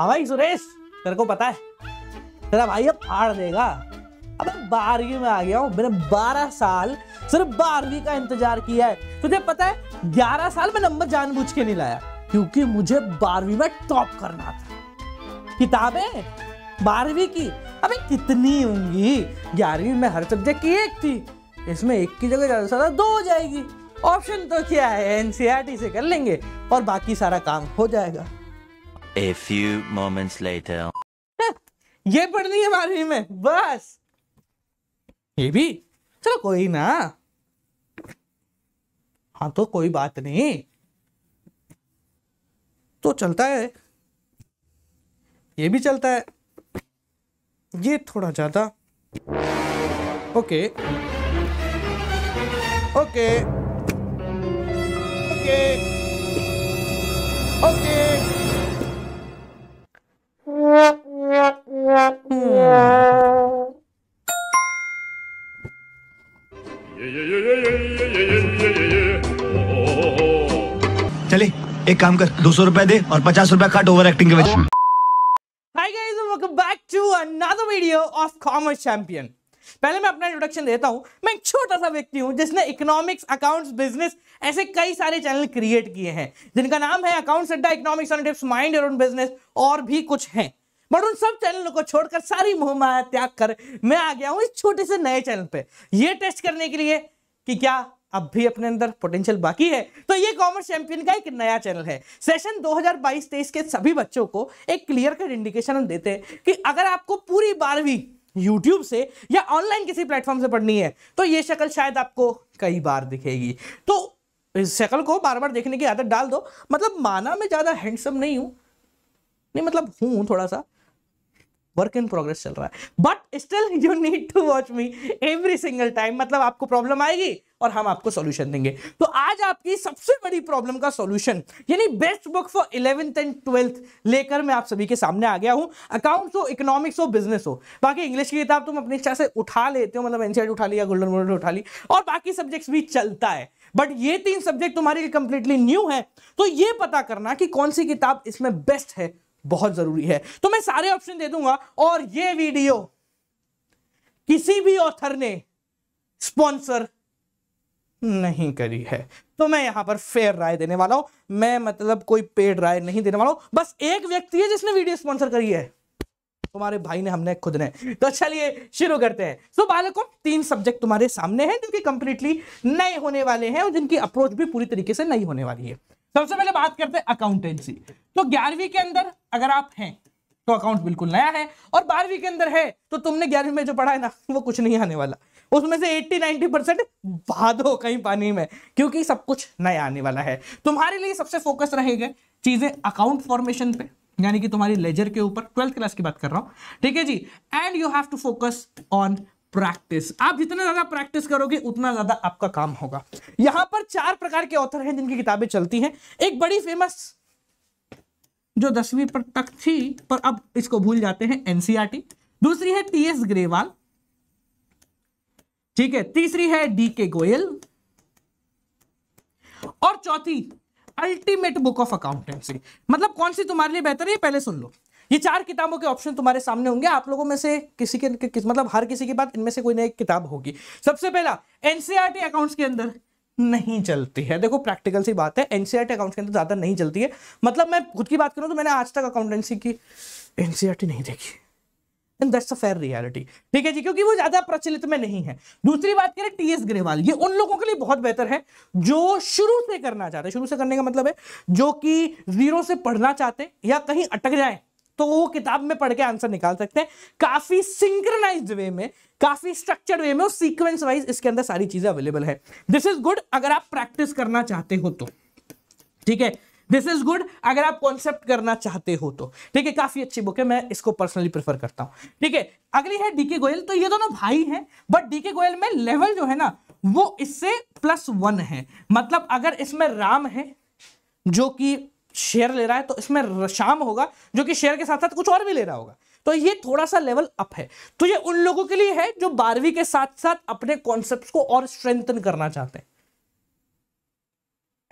हाँ भाई सुरेश तेरे को पता है तेरा भाई अब फाड़ देगा अब बारहवीं में आ गया हूँ मैंने बारह साल सिर्फ बारहवीं का इंतजार किया है तुझे पता है ग्यारह साल में नंबर जानबूझ के नहीं लाया क्योंकि मुझे बारहवीं में टॉप करना था किताबें बारहवीं की अबे कितनी होंगी ग्यारहवीं में हर सब्जेक्ट की एक थी इसमें एक की जगह ज़्यादा से ज़्यादा दो हो जाएगी ऑप्शन तो क्या है एनसीआर से कर लेंगे और बाकी सारा काम हो जाएगा A few moments later. ये पढ़नी है बारहवीं में बस ये भी चलो कोई ना हाँ तो कोई बात नहीं तो चलता है ये भी चलता है ये थोड़ा ज्यादा ओके ओके ओके ओके एक काम कर दो सौ दे और पचास रुपया कट ओवर एक्टिंग के वजह Hi guys welcome back to another video of Commerce Champion. पहले मैं अपना इंट्रोडक्शन देता हूं मैं एक छोटा सा व्यक्ति हूं जिसने इकोनॉमिक्स अकाउंट्स बिजनेस ऐसे कई सारे चैनल क्रिएट किए हैं जिनका नाम है account Adda economics on tips mind your business और भी कुछ हैं बट उन सब चैनलों को छोड़कर सारी मोहमाया त्याग कर मैं आ गया हूं इस छोटे से नए चैनल पे ये टेस्ट करने के लिए कि क्या अब भी अपने अंदर पोटेंशियल बाकी है तो ये कॉमर्स चैंपियन का एक नया चैनल है सेशन 2022-23 के सभी बच्चों को एक क्लियर कट इंडिकेशन हम देते हैं कि अगर आपको पूरी बारहवीं यूट्यूब से या ऑनलाइन किसी प्लेटफॉर्म से पढ़नी है तो ये शक्ल शायद आपको कई बार दिखेगी तो इस शक्ल को बार बार देखने की आदत डाल दो मतलब माना मैं ज़्यादा हैंडसम नहीं हूँ नहीं मतलब हूँ थोड़ा सा वर्क इन प्रोग्रेस चल रहा है but still you need to watch me every single time मतलब आपको प्रॉब्लम आएगी और हम आपको सॉल्यूशन देंगे तो आज आपकी सबसे बड़ी प्रॉब्लम का सॉल्यूशन यानी best book for eleventh and twelfth लेकर मैं आप सभी के सामने आ गया हूं अकाउंट्स हो इकोनॉमिक्स हो बिजनेस हो बाकी इंग्लिश की किताब तुम तो अपनी इच्छा से उठा लेते हो मतलब एनसीआर e उठा लिया गोल्डन मोडल उठा ली और बाकी सब्जेक्ट्स भी चलता है बट ये तीन सब्जेक्ट तुम्हारे लिए कंप्लीटली न्यू है तो ये पता करना कि कौन सी किताब इसमें बेस्ट है बहुत जरूरी है तो मैं सारे ऑप्शन दे दूंगा और ये वीडियो किसी भी ऑथर ने स्पॉन्सर नहीं करी है तो मैं यहां पर फेयर राय देने वाला हूं मैं मतलब कोई पेड राय नहीं देने वाला हूं बस एक व्यक्ति है जिसने वीडियो स्पॉन्सर करी है तुम्हारे भाई ने हमने खुद ने तो चलिए शुरू करते हैं सो तो बालकों तीन सब्जेक्ट तुम्हारे सामने हैं जो कि कंप्लीटली नए होने वाले हैं और जिनकी अप्रोच भी पूरी तरीके से नई होने वाली है सबसे पहले बात करते हैं अकाउंटेंसी तो ग्यारहवीं के अंदर अगर आप हैं तो अकाउंट बिल्कुल नया है और बारहवीं के अंदर है तो तुमने ग्यारहवीं में जो पढ़ा है ना वो कुछ नहीं आने वाला उसमें से 80-90 परसेंट बाद हो कहीं पानी में क्योंकि सब कुछ नया आने वाला है तुम्हारे लिए सबसे फोकस रहेगा चीजें अकाउंट फॉर्मेशन पे यानी कि तुम्हारी लेजर के ऊपर ट्वेल्थ क्लास की बात कर रहा हूं ठीक है जी and you have to focus on practice आप जितना ज्यादा प्रैक्टिस करोगे उतना ज्यादा आपका काम होगा यहां पर चार प्रकार के ऑथर हैं जिनकी किताबें चलती हैं एक बड़ी फेमस जो दसवीं पर तक थी पर अब इसको भूल जाते हैं एनसीआरटी e दूसरी है टी एस ग्रेवाल ठीक है तीसरी है डी के गोयल और चौथी अल्टीमेट बुक ऑफ अकाउंटेंसी मतलब कौन सी तुम्हारे लिए बेहतर है पहले सुन लो ये चार किताबों के ऑप्शन तुम्हारे सामने होंगे आप लोगों में से किसी के किस, मतलब हर किसी के बाद इनमें से कोई ना एक किताब होगी सबसे पहला एनसीआरटी अकाउंट्स e के अंदर नहीं चलती है देखो प्रैक्टिकल सी बात है एनसीआरटी अकाउंट्स e के अंदर ज़्यादा नहीं चलती है मतलब मैं खुद की बात करूं तो मैंने आज तक अकाउंटेंसी की एनसीआरटी e नहीं देखी and that's a fair reality ठीक है जी क्योंकि वो ज्यादा प्रचलित में नहीं है दूसरी बात करें टी एस ग्रेवाल ये उन लोगों के लिए बहुत बेहतर है जो शुरू से करना चाहते हैं शुरू से करने का मतलब है जो कि जीरो से पढ़ना चाहते हैं या कहीं अटक जाए तो वो किताब में पढ़ के आंसर निकाल सकते हैं काफी सिंक्रनाइज वे में काफी स्ट्रक्चर्ड वे में और सीक्वेंस वाइज इसके अंदर सारी चीजें अवेलेबल है दिस इज गुड अगर आप प्रैक्टिस करना चाहते हो तो ठीक है दिस इज गुड अगर आप कॉन्सेप्ट करना चाहते हो तो ठीक है काफी अच्छी बुक है मैं इसको पर्सनली प्रेफर करता हूं ठीक है अगली है डीके गोयल तो ये दोनों भाई हैं बट डीके गोयल में लेवल जो है ना वो इससे प्लस वन है मतलब अगर इसमें राम है जो कि शेयर ले रहा है तो इसमें शाम होगा जो कि शेयर के साथ साथ कुछ और भी ले रहा होगा तो ये थोड़ा सा लेवल अप है तो ये उन लोगों के लिए है जो बारहवीं के साथ साथ अपने कॉन्सेप्ट को और स्ट्रेंथन करना चाहते हैं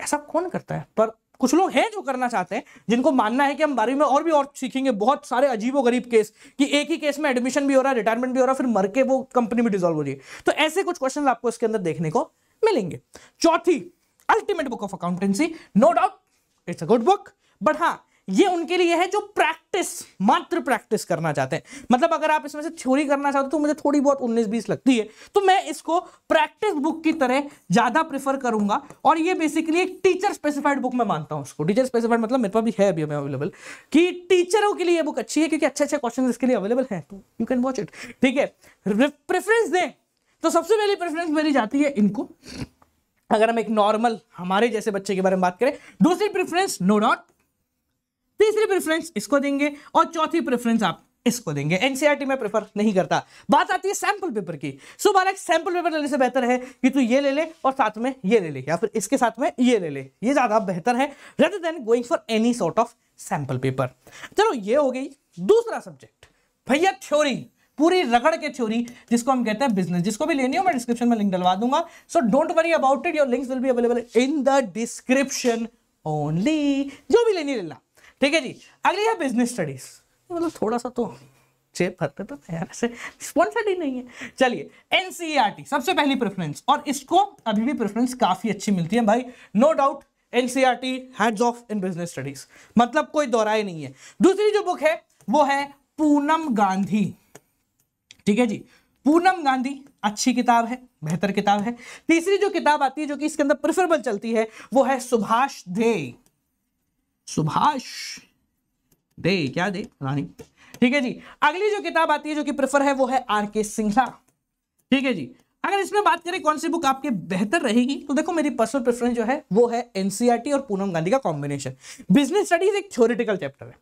ऐसा कौन करता है पर कुछ लोग हैं जो करना चाहते हैं जिनको मानना है कि हम बारहवीं में और भी और सीखेंगे बहुत सारे अजीबो गरीब केस कि एक ही केस में एडमिशन भी हो रहा है रिटायरमेंट भी हो रहा है फिर मर के वो कंपनी भी डिजोल्व हो रही है तो ऐसे कुछ क्वेश्चन आपको इसके अंदर देखने को मिलेंगे चौथी ultimate book of accountancy no doubt it's a good book but हाँ ये उनके लिए है जो प्रैक्टिस मात्र प्रैक्टिस करना चाहते हैं मतलब अगर आप इसमें से थ्योरी करना चाहते हो तो मुझे थोड़ी बहुत 19-20 लगती है तो मैं इसको प्रैक्टिस बुक की तरह ज़्यादा प्रेफर करूंगा और ये बेसिकली एक टीचर स्पेसिफाइड बुक मैं मानता हूं उसको टीचर स्पेसिफाइड मतलब मेरे पास भी है अभी अवेलेबल कि टीचरों के लिए बुक अच्छी है क्योंकि अच्छे अच्छे क्वेश्चन इसके लिए अवेलेबल है तो यू कैन वॉच इट ठीक है प्रेफरेंस दें तो सबसे पहली प्रेफरेंस मेरी जाती है इनको अगर हम एक नॉर्मल हमारे जैसे बच्चे के बारे में बात करें दूसरी प्रेफरेंस नो डॉट तीसरी प्रेफरेंस इसको देंगे और चौथी प्रेफरेंस आप इसको देंगे एनसीईआरटी में प्रेफर नहीं करता बात आती है सैंपल पेपर की सो बार एक सैंपल पेपर लेने से बेहतर है कि तू ये ले ले और साथ में ये ले ले या फिर इसके साथ में ये ले ले ये ज़्यादा बेहतर है rather than going for any sort of sample paper चलो ये हो गई दूसरा सब्जेक्ट भैया थ्योरी पूरी रगड़ के थ्योरी जिसको हम कहते हैं बिजनेस जिसको भी लेनी हो मैं डिस्क्रिप्शन में लिंक डलवा दूंगा so don't worry about it your links will be available in the description only जो भी लेनी लेना ठीक है जी अगली है बिजनेस स्टडीज मतलब थोड़ा सा तो चेप भरते तो यार ऐसे स्पॉन्सर्ड ही नहीं है चलिए एनसीईआरटी e सबसे पहली प्रेफरेंस और इसको अभी भी प्रेफरेंस काफ़ी अच्छी मिलती है भाई no doubt NCERT hats off in business studies मतलब कोई दोहराए नहीं है दूसरी जो बुक है वो है पूनम गांधी ठीक है जी पूनम गांधी अच्छी किताब है बेहतर किताब है तीसरी जो किताब आती है जो कि इसके अंदर प्रिफरेबल चलती है वो है सुभाष दे सुभाष दे क्या दे रानी ठीक है जी अगली जो किताब आती है जो कि प्रेफर है वो है आर के सिंघला ठीक है जी अगर इसमें बात करें कौन सी बुक आपके बेहतर रहेगी तो देखो मेरी पर्सनल प्रेफरेंस जो है वो है एनसीआरटी e और पूनम गांधी का कॉम्बिनेशन बिजनेस स्टडीज एक थ्योरिटिकल चैप्टर है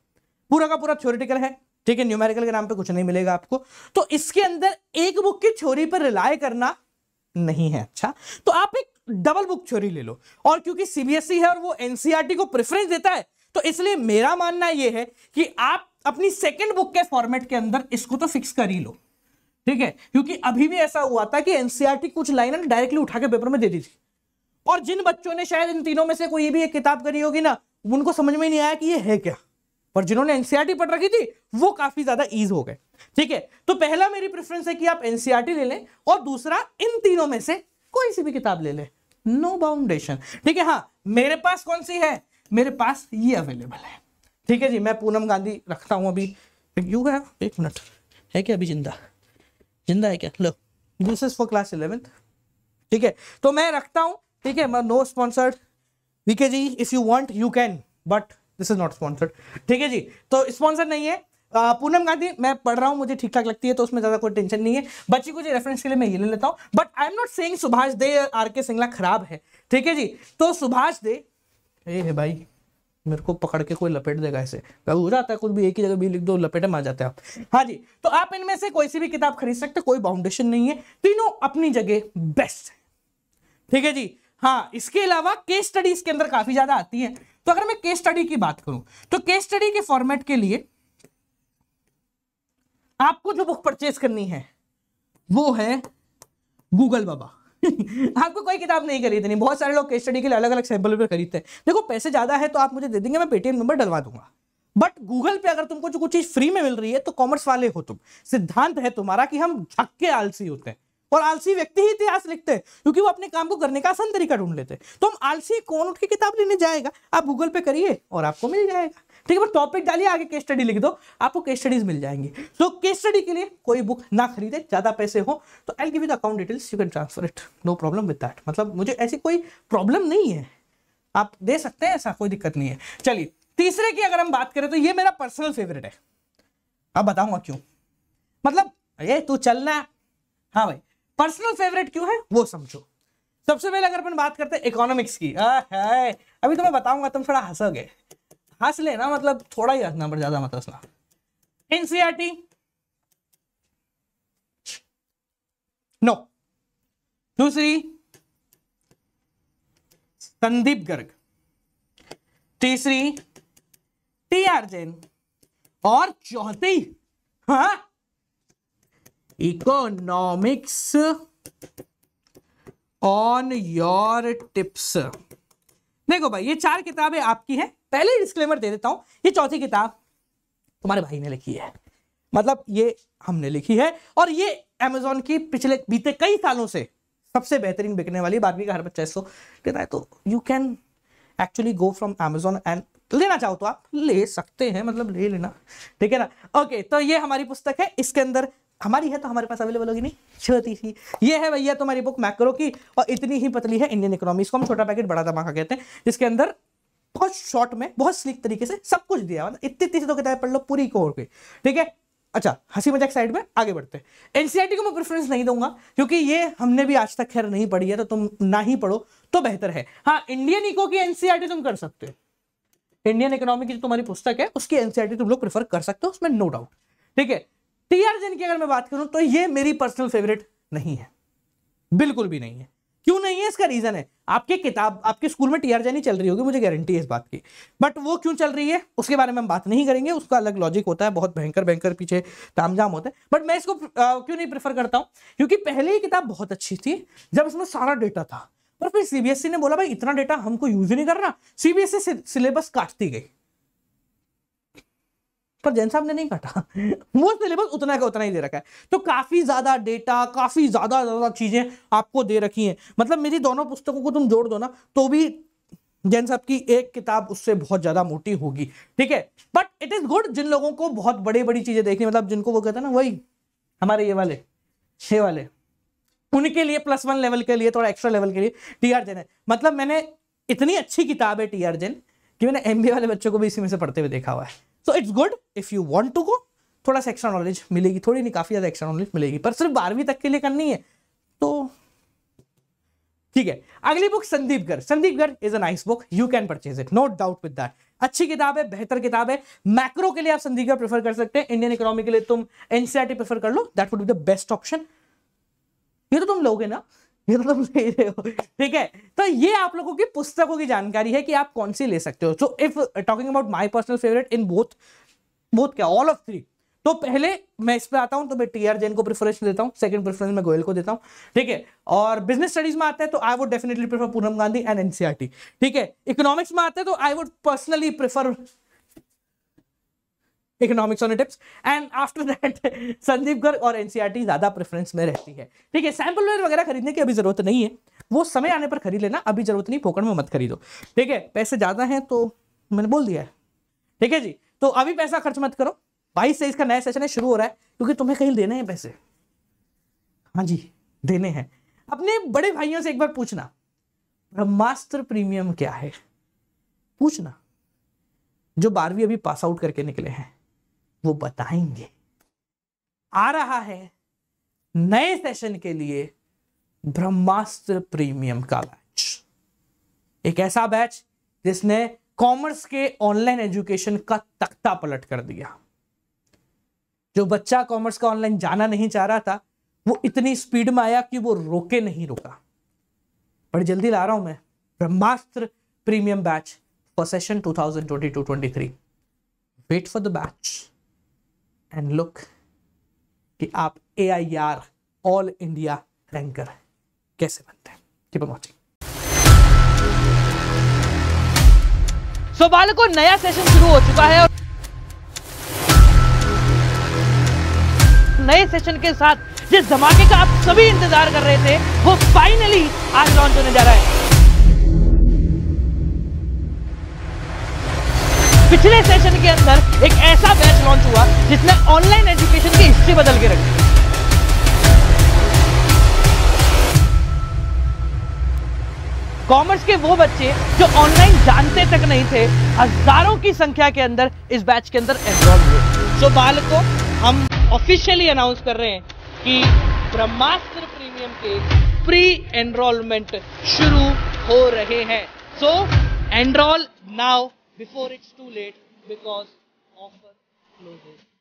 पूरा का पूरा थ्योरिटिकल है ठीक है न्यूमेरिकल के नाम पे कुछ नहीं मिलेगा आपको तो इसके अंदर एक बुक की छोरी पर रिलाय करना नहीं है अच्छा तो आप एक डबल बुक छोरी ले लो और क्योंकि सीबीएसई e है और वो एनसीआरटी e को प्रेफरेंस देता है तो इसलिए मेरा मानना यह है कि आप अपनी सेकेंड बुक के फॉर्मेट के अंदर इसको तो फिक्स कर ही लो ठीक है क्योंकि अभी भी ऐसा हुआ था कि एनसीआरटी e कुछ लाइन डायरेक्टली उठा के पेपर में दे दी थी और जिन बच्चों ने शायद इन तीनों में से कोई भी एक किताब करी होगी ना उनको समझ में नहीं आया कि ये है क्या पर जिन्होंने एनसीआरटी e पढ़ रखी थी वो काफी ज्यादा ईज हो गए ठीक है तो पहला मेरी प्रेफरेंस है कि आप एनसीआरटी e ले लें और दूसरा इन तीनों में से कोई सी भी किताब ले लें नो बाउंडेशन ठीक है हाँ मेरे पास कौन सी है मेरे पास ये अवेलेबल है ठीक है जी मैं पूनम गांधी रखता हूँ अभी यू है एक मिनट है क्या अभी जिंदा जिंदा है क्या लो this is for class eleventh ठीक है तो मैं रखता हूँ ठीक है नो स्पॉन्सर्ड ठीक है जी if you want you can but this is not sponsored ठीक है जी तो स्पॉन्सर नहीं है पूनम गांधी मैं पढ़ रहा हूँ मुझे ठीक ठाक लगती है तो उसमें ज्यादा कोई टेंशन नहीं है बच्ची को जी रेफरेंस के लिए मैं ये ले लेता हूँ but I am not saying Subhash Dey R K Singla खराब है ठीक है जी तो सुभाष दे ए है भाई मेरे को पकड़ के कोई लपेट देगा ऐसे हो जाता है कुछ भी एक ही जगह भी लिख दो लपेटे में आ जाते हैं आप हाँ जी तो आप इनमें से कोई सी भी किताब खरीद सकते कोई बाउंडेशन नहीं है तीनों अपनी जगह बेस्ट है ठीक है जी हाँ इसके अलावा केस स्टडीज के अंदर काफी ज्यादा आती है तो अगर मैं केस स्टडी की बात करूं तो केस स्टडी के फॉर्मेट के लिए आपको जो बुक परचेज करनी है वो है गूगल बाबा आपको कोई किताब नहीं खरीदनी बहुत सारे लोग केस स्टडी के लिए अलग अलग सैंपल पर खरीदते हैं देखो पैसे ज्यादा है तो आप मुझे दे देंगे मैं पेटीएम नंबर डलवा दूंगा बट गूगल पे अगर तुमको जो कुछ चीज फ्री में मिल रही है तो कॉमर्स वाले हो तुम सिद्धांत है तुम्हारा कि हम झक्के आलसी होते हैं और आलसी व्यक्ति ही इतिहास लिखते हैं क्योंकि वो अपने काम को करने का आसान तरीका ढूंढ लेते हैं तो हम आलसी कौन उठ के किताब लेने जाएगा आप गूगल पे करिए और आपको मिल जाएगा ठीक है टॉपिक डालिए आगे केस स्टडी लिख दो आपको केस स्टडीज मिल जाएंगी तो केस स्टडी के लिए कोई बुक ना खरीदे ज़्यादा पैसे हो तो I give account details you can transfer it no problem with that मतलब मुझे ऐसी कोई प्रॉब्लम नहीं है आप दे सकते हैं ऐसा कोई दिक्कत नहीं है चलिए तीसरे की अगर हम बात करें तो ये मेरा पर्सनल फेवरेट है अब बताऊंगा क्यों मतलब ये तू चलना है हाँ भाई पर्सनल फेवरेट क्यों है वो समझो सबसे पहले अगर अपन बात करते हैं इकोनॉमिक्स की है। अभी तो मैं बताऊंगा तुम थोड़ा हंसोगे हंस लेना मतलब थोड़ा ही हंसना पर ज्यादा मत हंसना एनसीआरटी नो e दूसरी संदीप गर्ग तीसरी टी आर जैन और चौथी हाँ इकोनॉमिक्स ऑन योर टिप्स देखो भाई ये चार किताबें आपकी हैं पहले डिस्क्लेमर दे देता हूं ये चौथी किताब तुम्हारे भाई ने लिखी है मतलब ये हमने लिखी है और ये अमेजोन की पिछले बीते कई सालों से सबसे बेहतरीन बिकने वाली बारहवीं का हर बच्चा इसको लेता है तो you can actually go from Amazon and लेना चाहो तो आप ले सकते हैं मतलब ले लेना ठीक है ना ओके तो ये हमारी पुस्तक है इसके अंदर हमारी है तो हमारे पास अवेलेबल होगी नहीं छोटी सी ये है भैया तुम्हारी बुक मैक्रो की और इतनी ही पतली है इंडियन इकोनॉमी इसको हम छोटा पैकेट बड़ा धमाका कहते हैं जिसके अंदर बहुत शॉर्ट में बहुत स्लिक तरीके से सब कुछ दिया मतलब इतनी इतनी तो किताबें पढ़ लो पूरी कोर पे ठीक है अच्छा हंसी मजाक साइड में आगे बढ़ते हैं एनसीईआरटी e को मैं प्रेफरेंस नहीं दूंगा क्योंकि ये हमने भी आज तक खैर नहीं पढ़ी है तो तुम ना ही पढ़ो तो बेहतर है हाँ इंडियन इको की एनसीईआरटी e तुम कर सकते हो इंडियन इकोनॉमी की जो तुम्हारी पुस्तक है उसकी एनसीईआरटी e तुम लोग प्रेफर कर सकते हो उसमें नो डाउट ठीक है टीआरजेन जैन की अगर मैं बात करूं तो ये मेरी पर्सनल फेवरेट नहीं है बिल्कुल भी नहीं है क्यों नहीं है इसका रीजन है आपकी किताब आपके स्कूल में टीआर जैन ही चल रही होगी मुझे गारंटी है इस बात की बट वो क्यों चल रही है उसके बारे में हम बात नहीं करेंगे उसका अलग लॉजिक होता है बहुत भयंकर भयंकर पीछे तामझाम होता है बट मैं इसको क्यों नहीं प्रेफर करता हूँ क्योंकि पहले ही किताब बहुत अच्छी थी जब उसमें सारा डेटा था पर फिर सीबीएसई e ने बोला भाई इतना डेटा हमको यूज ही नहीं करना सीबीएसई e सिलेबस काटती गई पर जैन साहब ने नहीं काटा वो सिलेबस उतना का उतना ही दे रखा है तो काफ़ी ज़्यादा डेटा काफ़ी ज़्यादा ज़्यादा चीज़ें आपको दे रखी हैं मतलब मेरी दोनों पुस्तकों को तुम जोड़ दो ना तो भी जैन साहब की एक किताब उससे बहुत ज़्यादा मोटी होगी ठीक है बट इट इज़ गुड जिन लोगों को बहुत बड़ी बड़ी चीज़ें देखनी मतलब जिनको वो कहते हैं ना वही हमारे ये वाले छः वाले उनके लिए प्लस वन लेवल के लिए थोड़ा एक्स्ट्रा लेवल के लिए टी आर जैन है मतलब मैंने इतनी अच्छी किताब है टी आर जैन कि मैंने एम वाले बच्चों को भी इसी में से पढ़ते हुए देखा हुआ है so it's good if you want to go थोड़ा सा एक्स्ट्रा नॉलेज मिलेगी थोड़ी नहीं काफ़ी ज़्यादा एक्स्ट्रा नॉलेज मिलेगी पर सिर्फ बारहवीं तक के लिए करनी है तो ठीक है अगली book Sandeep Garg Sandeep Garg is a nice book you can purchase it no doubt with that अच्छी किताब है बेहतर किताब है मैक्रो के लिए आप संदीप गर्ग प्रेफर कर सकते हैं इंडियन इकोनॉमी के लिए तुम एनसीआर प्रेफर e कर लो that would be the best option ये तो तुम लोगे ना ये तो तुम ले रहे हो ठीक है तो ये आप लोगों की पुस्तकों की जानकारी है कि आप कौन सी ले सकते हो so if talking about my personal favourite in both both क्या ऑल ऑफ थ्री तो पहले मैं इस पे आता हूं तो मैं टी आर जैन को प्रेफरेंस देता हूं सेकंड प्रेफरेंस मैं गोयल को देता हूं ठीक है और बिजनेस स्टडीज में आता है तो I would definitely prefer Poonam Gandhi and NCERT ठीक है इकोनॉमिक्स में आता है तो I would personally prefer economics on tips and after that Sandeep Garg और एनसीआर e ज़्यादा प्रेफरेंस में रहती है ठीक है सैम्पल वेयर वगैरह खरीदने की अभी ज़रूरत नहीं है वो समय आने पर खरीद लेना अभी ज़रूरत नहीं पोकड़ में मत खरीदो ठीक है पैसे ज़्यादा हैं तो मैंने बोल दिया है ठीक है जी तो अभी पैसा खर्च मत करो बाईस से इसका नया सेशन है शुरू हो रहा है क्योंकि तुम्हें कहीं देने हैं पैसे हाँ जी देने हैं अपने बड़े भाइयों से एक बार पूछना ब्रह्मास्त्र प्रीमियम क्या है पूछना जो बारहवीं अभी पास आउट करके निकले हैं वो बताएंगे आ रहा है नए सेशन के लिए ब्रह्मास्त्र प्रीमियम का बैच एक ऐसा बैच जिसने कॉमर्स के ऑनलाइन एजुकेशन का तख्ता पलट कर दिया जो बच्चा कॉमर्स का ऑनलाइन जाना नहीं चाह रहा था वो इतनी स्पीड में आया कि वो रोके नहीं रोका बड़ी जल्दी ला रहा हूं मैं Brahmastra premium batch for session 2022-23 wait for the batch and look कि आप A I R all India ranker कैसे बनते हैं कीप वॉचिंग सो को नया सेशन शुरू हो चुका है और नए सेशन के साथ जिस धमाके का आप सभी इंतजार कर रहे थे वो फाइनली आज लॉन्च होने जा रहा है पिछले सेशन के अंदर एक ऐसा बैच लॉन्च हुआ जिसने ऑनलाइन एजुकेशन की हिस्ट्री बदल के रखी कॉमर्स के वो बच्चे जो ऑनलाइन जानते तक नहीं थे हजारों की संख्या के अंदर इस बैच के अंदर एनरोल हुए सो बालकों हम ऑफिशियली अनाउंस कर रहे हैं कि ब्रह्मास्त्र प्रीमियम के प्री एनरोलमेंट शुरू हो रहे हैं so enrol now before it's too late because offer closes.